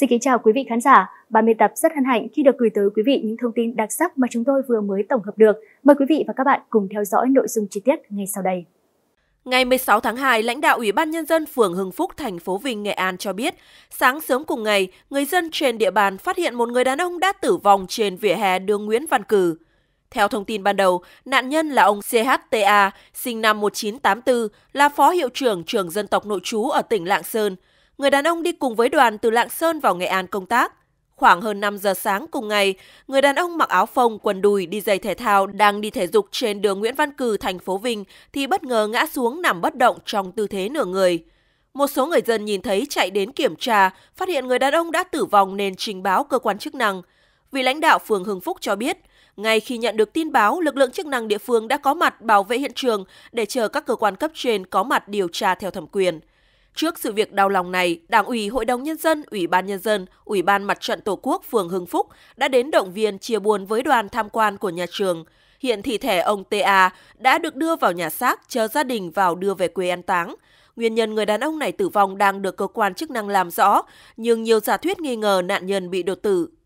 Xin kính chào quý vị khán giả, Ban biên tập rất hân hạnh khi được gửi tới quý vị những thông tin đặc sắc mà chúng tôi vừa mới tổng hợp được. Mời quý vị và các bạn cùng theo dõi nội dung chi tiết ngay sau đây. Ngày 16 tháng 2, lãnh đạo Ủy ban Nhân dân phường Hưng Phúc, thành phố Vinh, Nghệ An cho biết, sáng sớm cùng ngày, người dân trên địa bàn phát hiện một người đàn ông đã tử vong trên vỉa hè đường Nguyễn Văn Cử. Theo thông tin ban đầu, nạn nhân là ông CHTA, sinh năm 1984, là phó hiệu trưởng trường dân tộc nội trú ở tỉnh Lạng Sơn – người đàn ông đi cùng với đoàn từ Lạng Sơn vào Nghệ An công tác. Khoảng hơn 5 giờ sáng cùng ngày, người đàn ông mặc áo phông, quần đùi, đi giày thể thao đang đi thể dục trên đường Nguyễn Văn Cử, thành phố Vinh thì bất ngờ ngã xuống nằm bất động trong tư thế nửa người. Một số người dân nhìn thấy chạy đến kiểm tra, phát hiện người đàn ông đã tử vong nên trình báo cơ quan chức năng. Vì lãnh đạo phường Hưng Phúc cho biết, ngay khi nhận được tin báo, lực lượng chức năng địa phương đã có mặt bảo vệ hiện trường để chờ các cơ quan cấp trên có mặt điều tra theo thẩm quyền. Trước sự việc đau lòng này, Đảng ủy Hội đồng Nhân dân, Ủy ban Nhân dân, Ủy ban Mặt trận Tổ quốc phường Hưng Phúc đã đến động viên chia buồn với đoàn tham quan của nhà trường. Hiện thi thể ông T.A đã được đưa vào nhà xác chờ gia đình vào đưa về quê an táng. Nguyên nhân người đàn ông này tử vong đang được cơ quan chức năng làm rõ, nhưng nhiều giả thuyết nghi ngờ nạn nhân bị đột tử